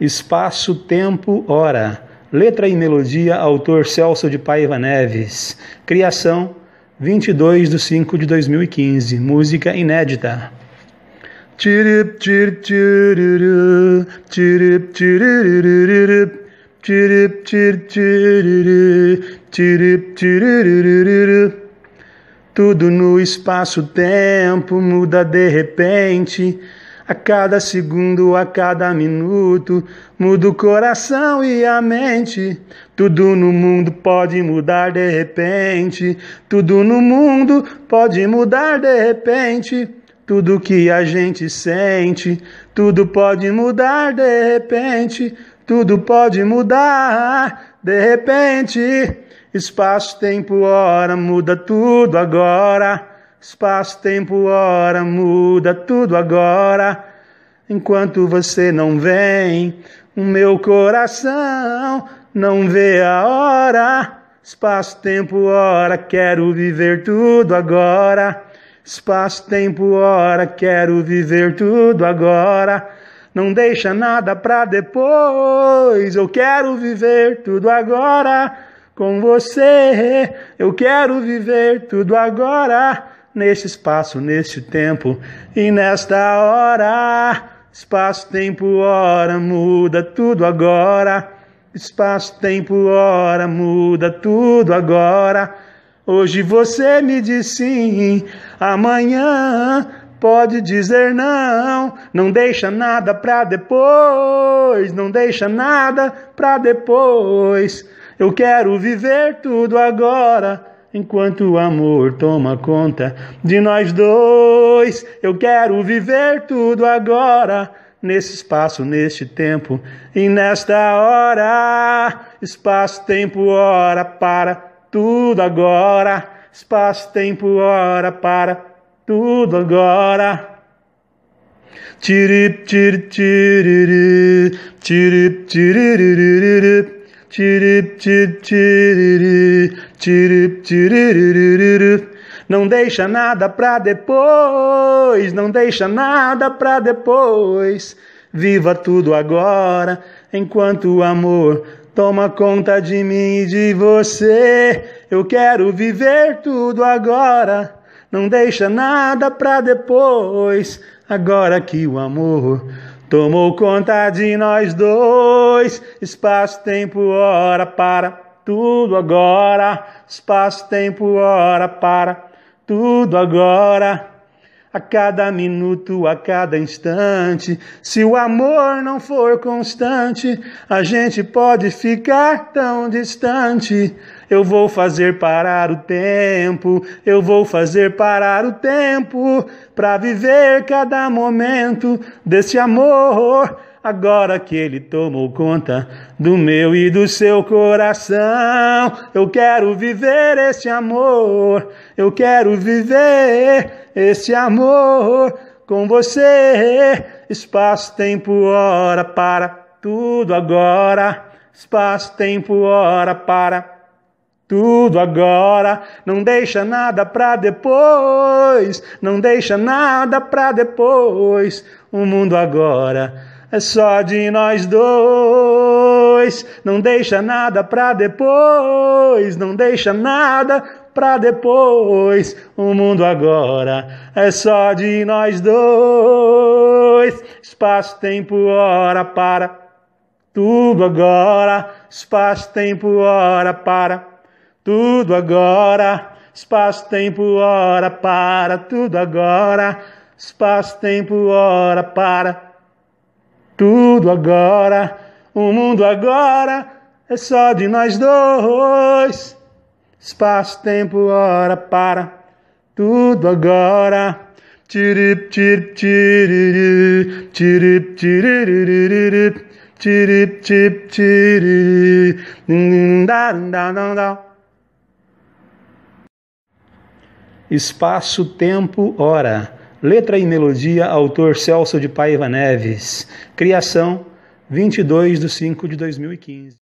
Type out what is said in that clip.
Espaço, Tempo, Hora. Letra e melodia, autor Celso de Paiva Neves. Criação, 22 de 5 de 2015. Música inédita. Tirip, tirip, tiririru, tirip, tiririru, tirip, tiririru, tirip, tiririru. Tudo no espaço-tempo muda de repente. A cada segundo, a cada minuto, muda o coração e a mente. Tudo no mundo pode mudar de repente. Tudo no mundo pode mudar de repente. Tudo que a gente sente, tudo pode mudar de repente. Tudo pode mudar de repente. Espaço, tempo, hora, muda tudo agora. Espaço, tempo, hora, muda tudo agora. Enquanto você não vem, o meu coração não vê a hora. Espaço, tempo, hora, quero viver tudo agora. Espaço, tempo, hora, quero viver tudo agora. Não deixa nada pra depois, eu quero viver tudo agora. Com você, eu quero viver tudo agora neste espaço, neste tempo e nesta hora. Espaço, tempo, hora, muda tudo agora. Espaço, tempo, hora, muda tudo agora. Hoje você me diz sim, amanhã pode dizer não. Não deixa nada pra depois, não deixa nada pra depois. Eu quero viver tudo agora enquanto o amor toma conta de nós dois. Eu quero viver tudo agora, nesse espaço, neste tempo e nesta hora. Espaço, tempo, hora para tudo agora. Espaço, tempo, hora para tudo agora. Tirip, tiri, tiri, tirip, tiri, tiri não deixa nada pra depois, não deixa nada pra depois. Viva tudo agora, enquanto o amor toma conta de mim e de você. Eu quero viver tudo agora, não deixa nada pra depois, agora que o amor Tomou conta de nós dois, espaço, tempo, hora para tudo agora. Espaço, tempo, hora para tudo agora. A cada minuto, a cada instante, se o amor não for constante, a gente pode ficar tão distante. Eu vou fazer parar o tempo, eu vou fazer parar o tempo para viver cada momento desse amor. Agora que ele tomou conta do meu e do seu coração, eu quero viver esse amor, eu quero viver esse amor com você. Espaço, tempo, hora para tudo agora. Espaço, tempo, hora para tudo agora, não deixa nada pra depois, não deixa nada pra depois. O mundo agora é só de nós dois, não deixa nada pra depois, não deixa nada pra depois. O mundo agora é só de nós dois. Espaço, tempo, hora para tudo agora, espaço, tempo, hora para tudo agora, espaço, tempo, hora para. Tudo agora, espaço, tempo, hora para. Tudo agora, o mundo agora é só de nós dois. Espaço, tempo, hora para. Tudo agora. Tirip, tirip, tiriri, tirip, tiriri, tirip, tirip, tiriri, Espaço, Tempo, Hora. Letra e melodia, autor Celso de Paiva Neves. Criação, 22 de 5 de 2015.